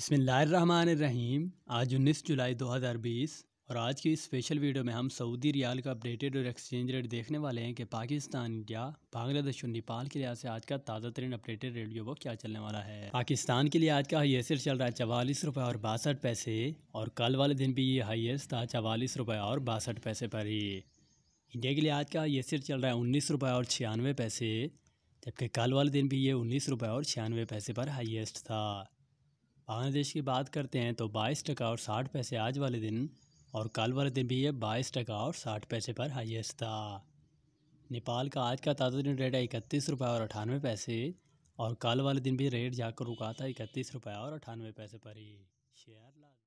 बसमीम आज 19 जुलाई 2020 और आज की इस स्पेशल वीडियो में हम सऊदी रियाल का अपडेटेड और एक्सचेंज रेट देखने वाले हैं कि पाकिस्तान इंडिया बांग्लादेश और नेपाल के लिहाज से आज का ताज़ा तरीन अपडेटेड रेट जो वो क्या चलने वाला है पाकिस्तान के लिए आज का हाइएस्ट चल रहा है चवालीस रुपये और बासठ पैसे और कल वाले दिन भी ये हाइएस्ट था चवालीस रुपये और बासठ पैसे पर ही इंडिया के लिए आज का ये सिर चल रहा है उन्नीस रुपये और छियानवे पैसे जबकि कल वाले दिन भी ये उन्नीस रुपये और छियानवे पैसे पर हाइएस्ट था बांग्लादेश की बात करते हैं तो बाईस टका और साठ पैसे आज वाले दिन और कल वाले दिन भी ये बाईस टका और साठ पैसे पर हाइएस्ट था नेपाल का आज का ताज़ा दिन रेट है इकतीस रुपये और अठानवे पैसे और कल वाले दिन भी रेट जाकर रुका था इकतीस रुपये और अठानवे पैसे पर ही शेयर